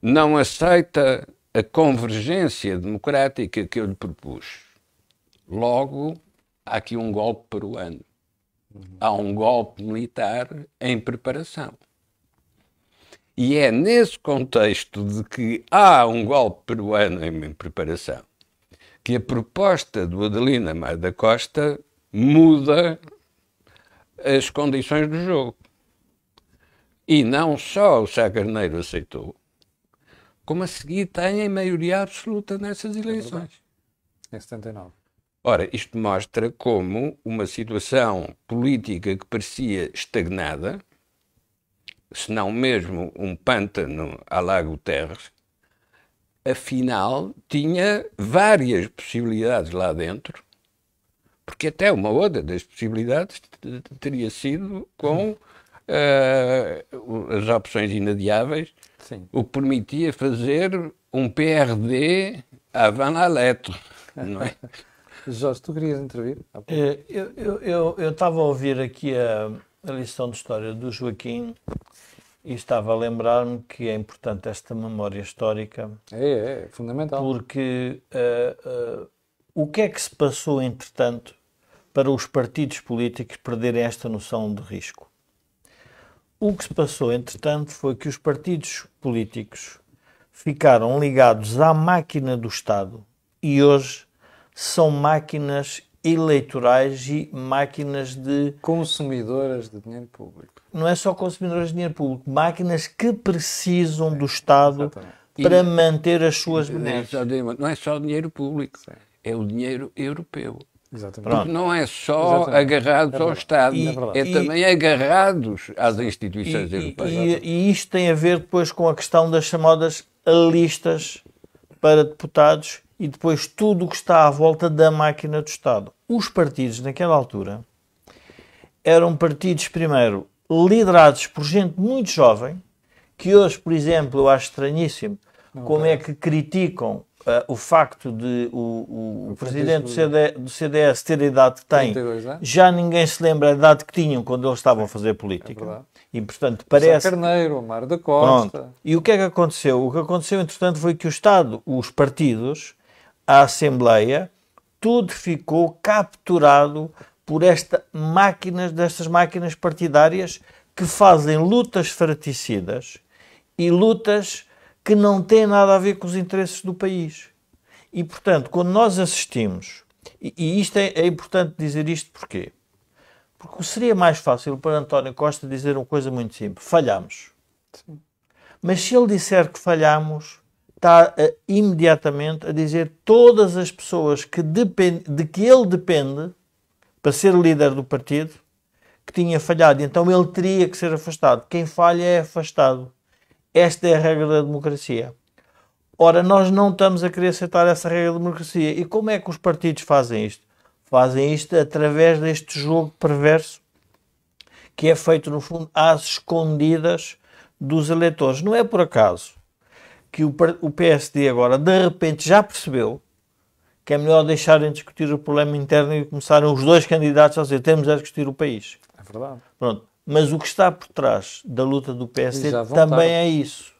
Não aceita a convergência democrática que eu lhe propus. Logo, há aqui um golpe peruano. Há um golpe militar em preparação. E é nesse contexto de que há um golpe peruano em preparação que a proposta do Adelina Mar da Costa muda as condições do jogo. E não só o Sá Carneiro aceitou, como a seguir tem a maioria absoluta nessas é eleições. em 79. Ora, isto mostra como uma situação política que parecia estagnada, se não mesmo um pântano a Lago Terres, afinal tinha várias possibilidades lá dentro, porque até uma outra das possibilidades teria sido com uh, as opções inadiáveis, Sim. o que permitia fazer um PRD à van la lettre, não é? Jorge, tu querias intervir? Eh, eu estava a ouvir aqui a, a lição de história do Joaquim e estava a lembrar-me que é importante esta memória histórica. É, é, é fundamental. Porque uh, uh, o que é que se passou, entretanto, para os partidos políticos perderem esta noção de risco? O que se passou, entretanto, foi que os partidos políticos ficaram ligados à máquina do Estado e hoje são máquinas eleitorais e máquinas de. Consumidoras de dinheiro público. Não é só consumidoras de dinheiro público, máquinas que precisam do Estado Exatamente. para e, manter as suas benesses. Não é só dinheiro público, é, é o dinheiro europeu. Exatamente. Porque não é só Exatamente. agarrados é ao Estado, e, é, é, e, também agarrados às instituições europeias. e isto tem a ver depois com a questão das chamadas listas para deputados e depois tudo o que está à volta da máquina do Estado. Os partidos, naquela altura, eram partidos, primeiro, liderados por gente muito jovem, que hoje, por exemplo, eu acho estranhíssimo Não, como é que criticam Uh, o facto de o, o, o presidente do, CD, do, CDS ter a idade que tem, é? já ninguém se lembra a idade que tinham quando eles estavam a fazer política. É e, portanto, parece... Carneiro, Mário da Costa... Pronto. E o que é que aconteceu? O que aconteceu, entretanto, foi que o Estado, os partidos, à Assembleia, tudo ficou capturado por esta máquinas, destas máquinas partidárias que fazem lutas fraticidas e lutas que não têm nada a ver com os interesses do país. E, portanto, quando nós assistimos, e, e isto é, é importante dizer isto porquê? Porque seria mais fácil para António Costa dizer uma coisa muito simples: falhamos. Sim. Mas se ele disser que falhamos, está eh, imediatamente a dizer todas as pessoas que depend, de que ele depende para ser líder do partido que tinha falhado. Então ele teria que ser afastado. Quem falha é afastado. Esta é a regra da democracia. Ora, nós não estamos a querer aceitar essa regra da democracia. E como é que os partidos fazem isto? Fazem isto através deste jogo perverso que é feito, no fundo, às escondidas dos eleitores. Não é por acaso que o, PSD agora de repente já percebeu que é melhor deixarem de discutir o problema interno e começarem os dois candidatos a dizer temos a é discutir o país. É verdade. Pronto. Mas o que está por trás da luta do PSD também é isso.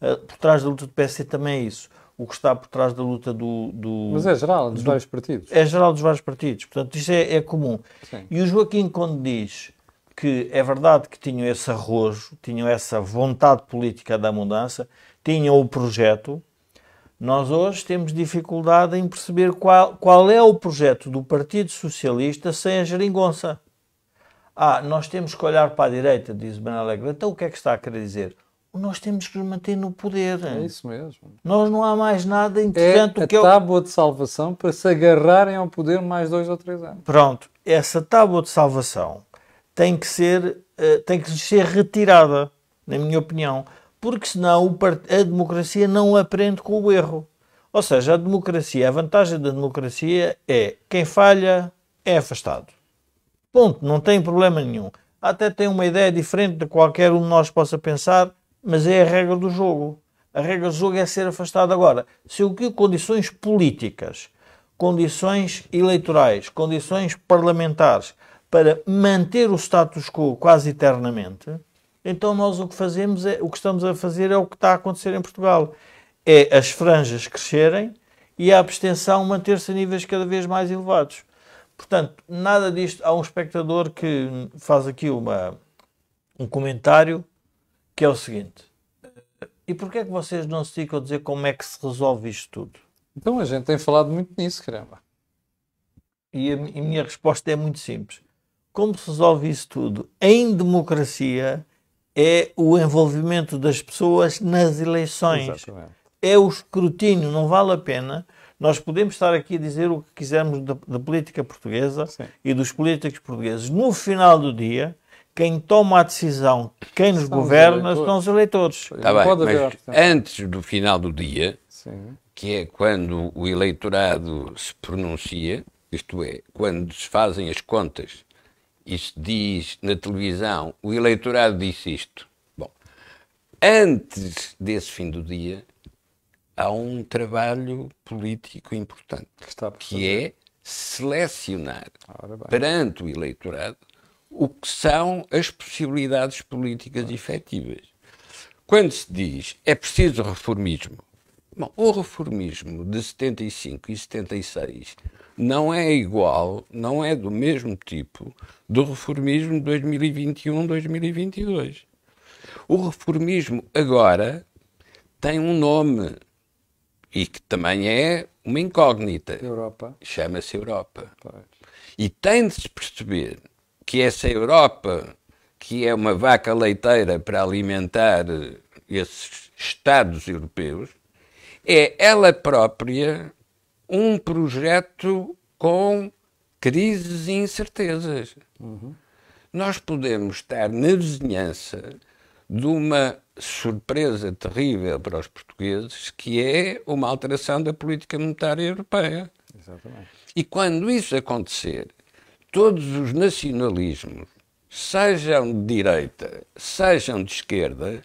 Eh, por trás da luta do PSD também é isso. O que está por trás da luta do. do Mas é geral, dos do, vários partidos. É geral dos vários partidos. Portanto, isto é, é comum. Sim. E o Joaquim, quando diz que é verdade que tinham esse arrojo, tinham essa vontade política da mudança, tinham o projeto, nós hoje temos dificuldade em perceber qual, qual é o projeto do Partido Socialista sem a geringonça. Ah, nós temos que olhar para a direita, diz Ben Alegre. Então o que é que está a querer dizer? Nós temos que nos manter no poder. É isso mesmo. Nós não há mais nada interessante. É a que tábua de salvação para se agarrarem ao poder mais dois ou três anos. Pronto. Essa tábua de salvação tem que ser, eh, tem que ser retirada, na minha opinião porque senão a democracia não aprende com o erro. Ou seja, a democracia, a vantagem da democracia é quem falha é afastado. Ponto, não tem problema nenhum. Até tem uma ideia diferente de qualquer um de nós possa pensar, mas é a regra do jogo. A regra do jogo é ser afastado agora. Se o que condições políticas, condições eleitorais, condições parlamentares para manter o status quo quase eternamente, então nós o que fazemos é o que estamos a fazer é o que está a acontecer em Portugal. É as franjas crescerem e a abstenção manter-se a níveis cada vez mais elevados. Portanto, nada disto. Há um espectador que faz aqui uma, um comentário que é o seguinte: e porquê é que vocês não se ficam a dizer como é que se resolve isto tudo? Então a gente tem falado muito nisso, caramba. E a, minha resposta é muito simples. Como se resolve isso tudo? Em democracia, é o envolvimento das pessoas nas eleições. Exatamente. É o escrutínio, não vale a pena. Nós podemos estar aqui a dizer o que quisermos da, da política portuguesa Sim. e dos políticos portugueses. No final do dia, quem toma a decisão, quem nos são governa, os são os eleitores. Tá bem, mas haver, antes do final do dia, Sim. que é quando o eleitorado se pronuncia, isto é, quando se fazem as contas isto diz na televisão, o eleitorado disse isto. Bom, antes desse fim do dia, há um trabalho político importante, que é selecionar perante o eleitorado o que são as possibilidades políticas ah. efetivas. Quando se diz é preciso reformismo, bom, o reformismo de 75 e 76 não é igual, não é do mesmo tipo do reformismo de 2021-2022. O reformismo agora tem um nome e que também é uma incógnita. Europa. Chama-se Europa. Pois. E tem de se perceber que essa Europa, que é uma vaca leiteira para alimentar esses Estados europeus, é ela própria um projeto com crises e incertezas. Uhum. Nós podemos estar na vizinhança de uma surpresa terrível para os portugueses, que é uma alteração da política monetária europeia. Exatamente. E quando isso acontecer, todos os nacionalismos, sejam de direita, sejam de esquerda,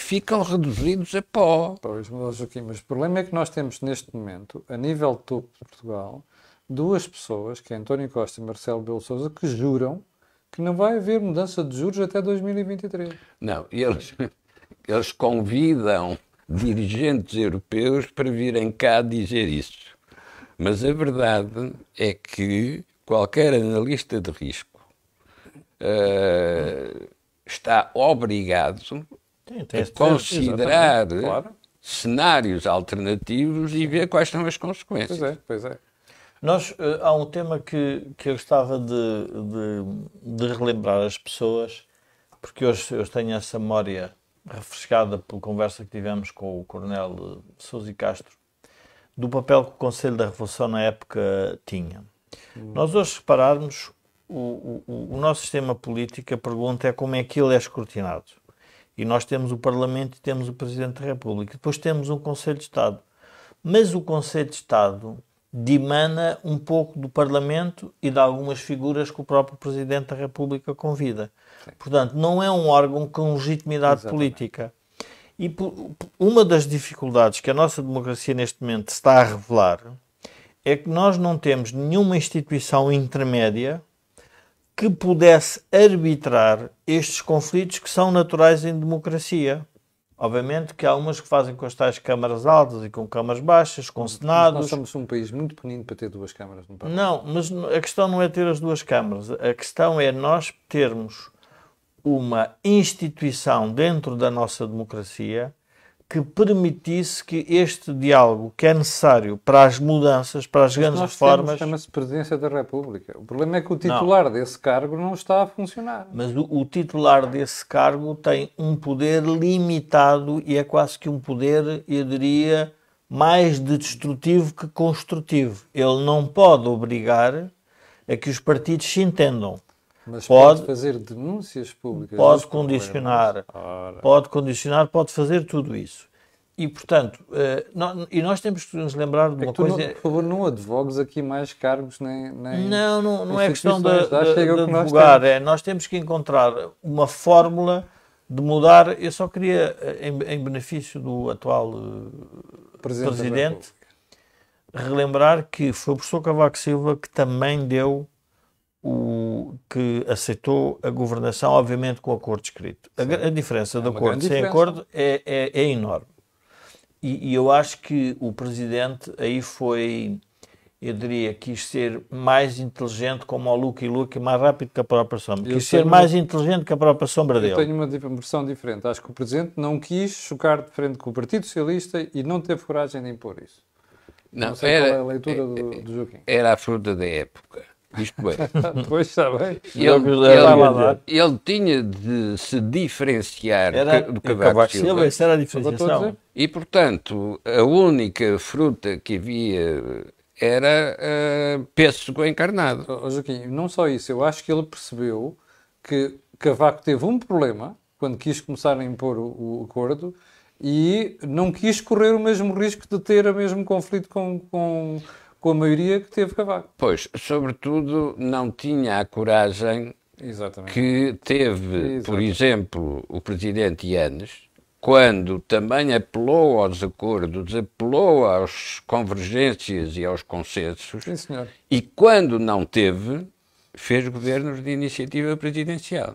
ficam reduzidos a pó. Pois, mas, Joaquim, mas o problema é que nós temos neste momento, a nível topo de Portugal, duas pessoas, que é António Costa e Marcelo Belo Souza, que juram que não vai haver mudança de juros até 2023. Não, eles, eles convidam dirigentes europeus para virem cá dizer isso. Mas a verdade é que qualquer analista de risco uh, está obrigado tem, tem, a é considerar claro. cenários alternativos e ver quais são as consequências. Pois é, pois é. Nós, eh, há um tema que, que eu gostava de, de, de relembrar às pessoas, porque hoje eu tenho essa memória refrescada pela conversa que tivemos com o Coronel Sousi Castro, do papel que o Conselho da Revolução na época tinha. Hum. Nós hoje repararmos, o, o, o, nosso sistema político, a pergunta é como é que ele é escrutinado. E nós temos o Parlamento e temos o Presidente da República. Depois temos um Conselho de Estado. Mas o Conselho de Estado dimana um pouco do Parlamento e de algumas figuras que o próprio Presidente da República convida. Sim. Portanto, não é um órgão com legitimidade Exatamente. política. E uma das dificuldades que a nossa democracia neste momento está a revelar é que nós não temos nenhuma instituição intermédia que pudesse arbitrar estes conflitos que são naturais em democracia. Obviamente que há umas que fazem com as tais câmaras altas e com câmaras baixas, com mas, senados. Mas nós somos um país muito pequenino para ter duas câmaras no país. Não, mas a questão não é ter as duas câmaras. A questão é nós termos uma instituição dentro da nossa democracia que permitisse que este diálogo, que é necessário para as mudanças, para as Mas grandes nós reformas. Chama-se Presidência da República. O problema é que o titular não. desse cargo não está a funcionar. Mas o, o, titular desse cargo tem um poder limitado e é quase que um poder, eu diria, mais de destrutivo que construtivo. Ele não pode obrigar a que os partidos se entendam. Mas pode, pode fazer denúncias públicas. Pode é condicionar, pode condicionar, pode fazer tudo isso. E, portanto, uh, e nós temos que nos lembrar de é uma é coisa. Não, por favor, não advogues aqui mais cargos nem. nem não, não, não é questão de, de, de advogar. Nós é, nós temos que encontrar uma fórmula de mudar. Eu só queria, eh, em, em benefício do atual uh, presidente, presidente relembrar que foi o professor Cavaco Silva que também deu o, que aceitou a governação, obviamente com o acordo escrito. A, a, diferença é de acordo sem acordo é, é, é enorme. E, e, eu acho que o presidente aí foi, eu diria, quis ser mais inteligente como o Luke e Luke, mais rápido que a própria sombra. quis ser uma... mais inteligente que a própria sombra eu dele. Eu tenho uma versão diferente. Acho que o presidente não quis chocar de frente com o Partido Socialista e não teve coragem de impor isso. Não, não era, é a leitura é, do, é, do Joaquim. Era a fruta da época. Isto bem. pois está bem. Ele, ele, ele, tinha de se diferenciar era, do Cavaco Silva. Essa era a diferenciação. E, portanto, a única fruta que havia era uh, pêssego encarnado. Oh, oh, Joaquim, não só isso. Eu acho que ele percebeu que Cavaco teve um problema quando quis começar a impor o, o acordo e não quis correr o mesmo risco de ter o mesmo conflito com, com com a maioria que teve Cavaco. Pois, sobretudo, não tinha a coragem Exatamente. que teve, Exatamente. por exemplo, o presidente Yanes, quando também apelou aos acordos, apelou às convergências e aos consensos, Sim, e quando não teve, fez governos de iniciativa presidencial.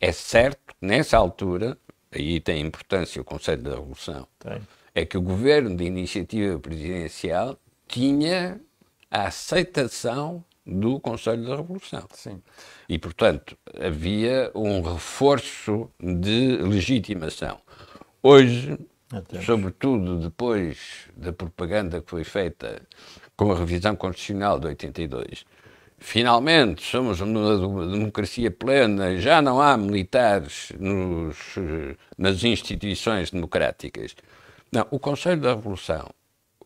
É. é. certo que nessa altura, aí tem importância o Conselho da Revolução, tem. é que o governo de iniciativa presidencial tinha a aceitação do Conselho da Revolução. Sim. E, portanto, havia um reforço de legitimação. Hoje, sobretudo depois da propaganda que foi feita com a revisão constitucional de 82, finalmente somos uma democracia plena, já não há militares nos, eh, nas instituições democráticas. Não, o Conselho da Revolução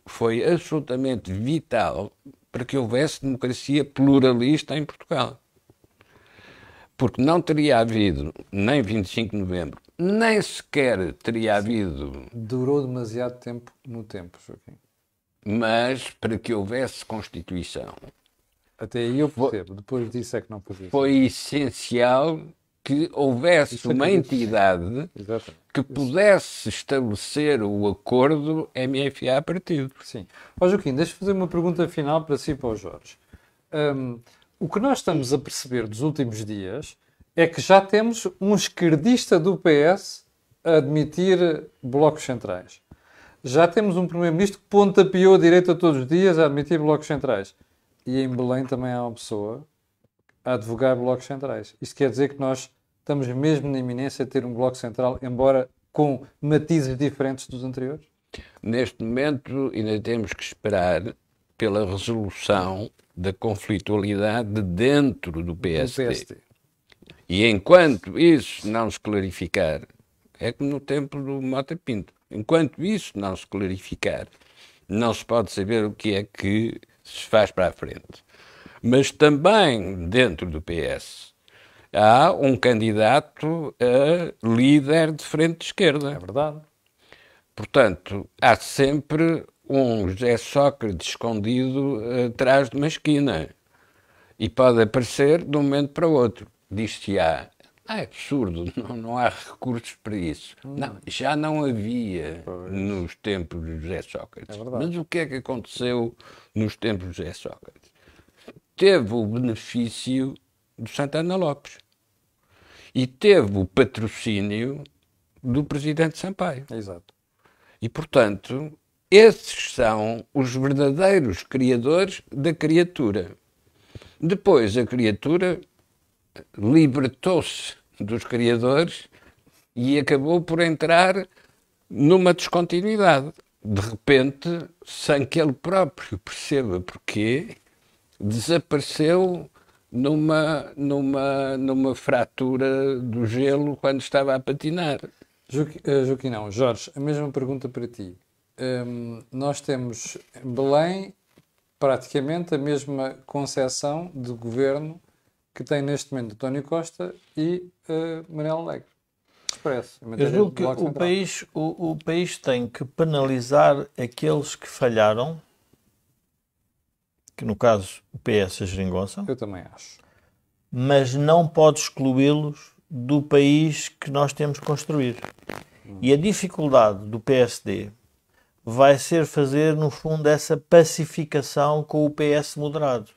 foi absolutamente vital para que houvesse democracia pluralista em Portugal. Porque não teria havido nem 25 de novembro, nem sequer teria havido. Durou demasiado tempo no tempo, Joaquim. Mas para que houvesse Constituição. Até aí eu percebo, depois disso é que não podia. Foi essencial que houvesse é uma entidade Exato. que pudesse estabelecer o acordo MFA partido. Sim. Ó oh, Joaquim, deixa-me fazer uma pergunta final para si e para o Jorge. Um, o que nós estamos a perceber dos últimos dias é que já temos um esquerdista do PS a admitir blocos centrais. Já temos um primeiro-ministro que pontapeou a direita todos os dias a admitir blocos centrais. E em Belém também há uma pessoa a advogar blocos centrais. Isso quer dizer que nós Estamos mesmo na iminência de ter um Bloco Central, embora com matizes diferentes dos anteriores? Neste momento, ainda temos que esperar pela resolução da conflitualidade dentro do PSD. do E enquanto isso não se clarificar, é como no tempo do Mata Pinto, enquanto isso não se clarificar, não se pode saber o que é que se faz para a frente. Mas também dentro do PS há um candidato a líder de frente de esquerda. É verdade. Portanto, há sempre um José Sócrates escondido atrás de uma esquina e pode aparecer de um momento para o outro. Diz-se há. Ah, é absurdo, não, não há recursos para isso. Hum. Não, já não havia pois. nos tempos de José Sócrates. É Mas o que é que aconteceu nos tempos de José Sócrates? Teve o benefício do Santana Lopes e teve o patrocínio do presidente Sampaio. Exato. E, portanto, esses são os verdadeiros criadores da criatura. Depois, a criatura libertou-se dos criadores e acabou por entrar numa descontinuidade. De repente, sem que ele próprio perceba porquê, desapareceu numa, numa, numa fratura do gelo quando estava a patinar. Eh, Joaquim não. Jorge, a mesma pergunta para ti. Um, ehm, nós temos em Belém praticamente a mesma concepção de governo que tem neste momento António Costa e uh, eh, Manuel Alegre. Expresso, Eu julgo que o país, o, o país tem que penalizar aqueles que falharam que no caso o PS a geringonça. Eu também acho. Mas não pode excluí-los do país que nós temos que construir. Hum. E a dificuldade do PSD vai ser fazer, no fundo, essa pacificação com o PS moderado.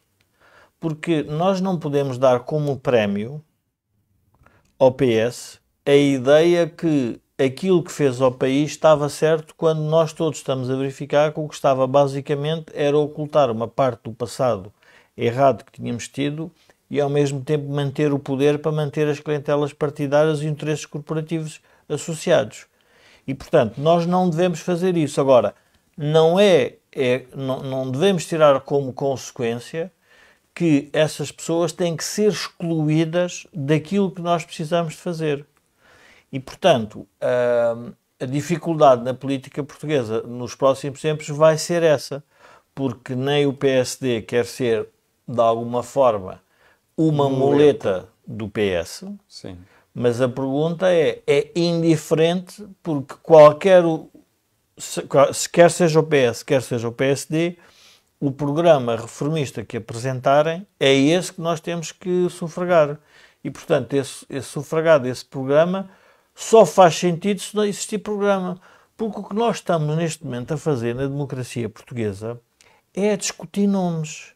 Porque nós não podemos dar como prémio ao PS a ideia que aquilo que fez ao país estava certo quando nós todos estamos a verificar que o que estava basicamente era ocultar uma parte do passado errado que tínhamos tido e ao mesmo tempo manter o poder para manter as clientelas partidárias e interesses corporativos associados. E portanto, nós não devemos fazer isso. Agora, não é, é não, não devemos tirar como consequência que essas pessoas têm que ser excluídas daquilo que nós precisamos de fazer. E, portanto, a dificuldade na política portuguesa nos próximos tempos vai ser essa, porque nem o PSD quer ser, de alguma forma, uma muleta, muleta do PS. Sim. Mas a pergunta é: é indiferente porque qualquer, se, quer seja o PS, quer seja o PSD, o programa reformista que apresentarem é esse que nós temos que sufragar. E, portanto, esse, esse sufragado, esse programa, só faz sentido se não existir programa. Porque o que nós estamos neste momento a fazer na democracia portuguesa é discutir nomes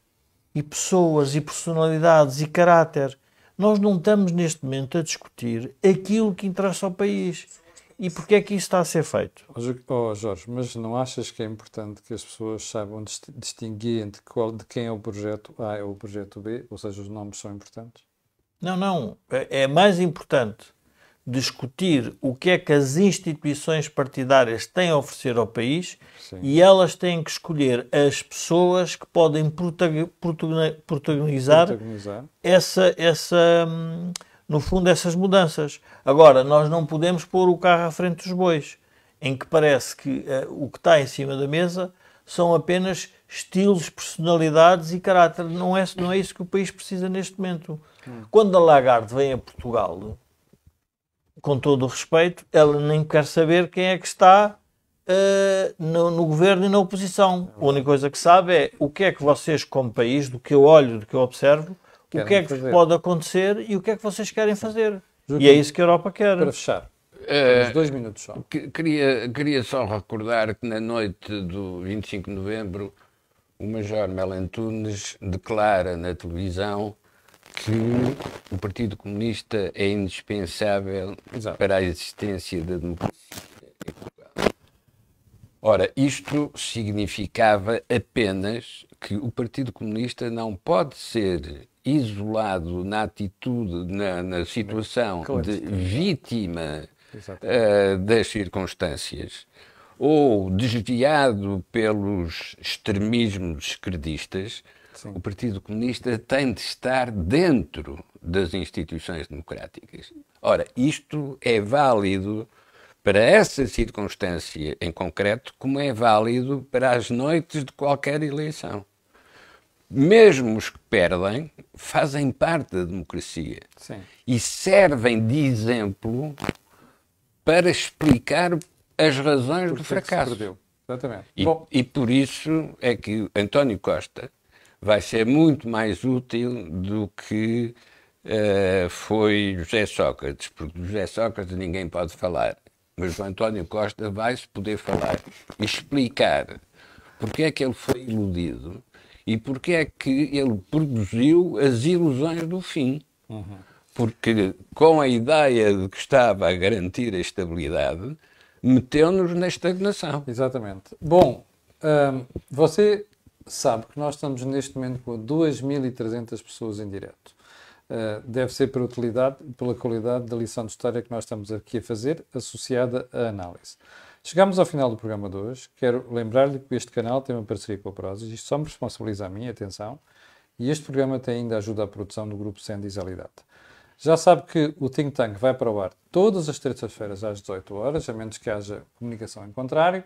e pessoas e personalidades e caráter. Nós não estamos neste momento a discutir aquilo que interessa ao país. E porquê é que isso está a ser feito? Oh, Jorge, mas não achas que é importante que as pessoas saibam distinguir entre qual, de quem é o projeto A e o projeto B? Ou seja, os nomes são importantes? Não, não. É, é mais importante discutir o que é que as instituições partidárias têm a oferecer ao país Sim. e elas têm que escolher as pessoas que podem protagonizar, protagonizar, Essa, essa, hum, no fundo, essas mudanças. Agora, nós não podemos pôr o carro à frente dos bois, em que parece que uh, o que está em cima da mesa são apenas estilos, personalidades e caráter. Não é, não é isso que o país precisa neste momento. Hum. Quando a Lagarde vem a Portugal, com todo o respeito, ela nem quer saber quem é que está uh, no, no, governo e na oposição. A única coisa que sabe é o que é que vocês, como país, do que eu olho, do que eu observo, querem o que é que fazer. pode acontecer e o que é que vocês querem fazer. e é isso que a Europa quer. Para fechar. Eh, temos dois minutos só. queria, queria só recordar que na noite do 25 de novembro o Major Melentunes declara na televisão que o Partido Comunista é indispensável Exato. para a existência da democracia em Portugal. Ora, isto significava apenas que o Partido Comunista não pode ser isolado na atitude, na, na situação de vítima uh, das circunstâncias ou desviado pelos extremismos esquerdistas Sim. o Partido Comunista tem de estar dentro das instituições democráticas. Ora, isto é válido para essa circunstância em concreto, como é válido para as noites de qualquer eleição. Mesmo os que perdem fazem parte da democracia Sim. e servem de exemplo para explicar as razões Porque do é fracasso. Exatamente. E, Bom, e por isso é que António Costa, vai ser muito mais útil do que uh, foi José Sócrates, porque José Sócrates ninguém pode falar, mas o António Costa vai-se poder falar e explicar porque é que ele foi iludido e porque é que ele produziu as ilusões do fim. Uhum. Porque com a ideia de que estava a garantir a estabilidade, meteu-nos na estagnação. Exatamente. Bom, hum, você sabe que nós estamos neste momento com 2.300 pessoas em direto. Uh, deve ser pela utilidade, pela qualidade da lição de história que nós estamos aqui a fazer, associada à análise. Chegamos ao final do programa de hoje. Quero lembrar-lhe que este canal tem uma parceria com a Prozis. Isto só me responsabiliza a mim, atenção. E este programa tem ainda ajuda à produção do grupo Sandy Alidata. Já sabe que o Think Tank vai para o ar todas as terças-feiras às 18 horas, a menos que haja comunicação em contrário,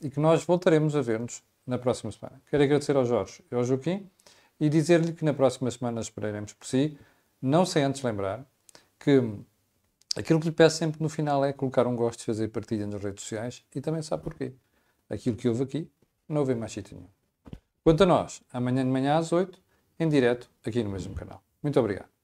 e que nós voltaremos a ver-nos na próxima semana. Quero agradecer ao Jorge e ao Joaquim e dizer-lhe que na próxima semana esperaremos por si, não sem antes lembrar que aquilo que lhe peço sempre no final é colocar um gosto, fazer partilha nas redes sociais e também sabe porquê. Aquilo que houve aqui não houve mais sítio nenhum. Quanto a nós, amanhã de manhã às 8, em direto, aqui no mesmo canal. Muito obrigado.